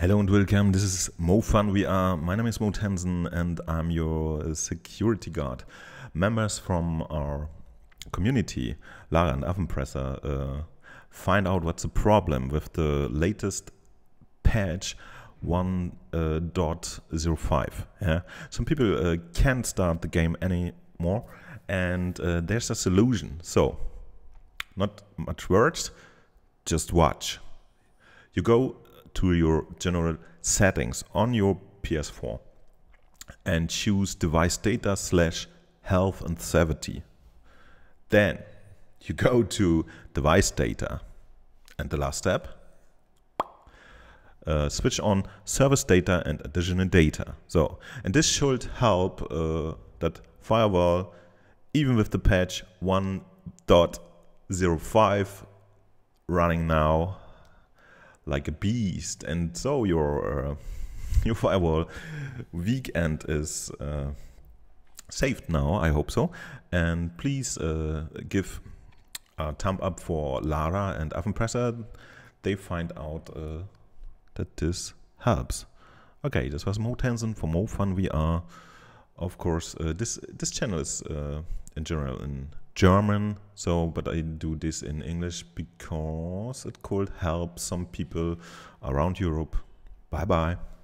Hello and welcome, this is MoFun We are. My name is Mo Tansen and I'm your uh, security guard. Members from our community, Lara and Affenpresser, uh, find out what's the problem with the latest patch 1.05. Uh, yeah? Some people uh, can't start the game anymore and uh, there's a solution. So, not much words, just watch. You go to your general settings on your PS4 and choose device data slash health and safety. Then you go to device data and the last step, uh, switch on service data and additional data. So, and this should help uh, that firewall, even with the patch 1.05 running now, like a beast, and so your uh, your firewall weekend is uh, saved now. I hope so. And please uh, give a thumb up for Lara and Affenpresser. They find out uh, that this helps. Okay, this was Mo Tenzin for Mo Fun. We are, of course, uh, this this channel is in general in German, so but I do this in English because it could help some people around Europe. Bye bye.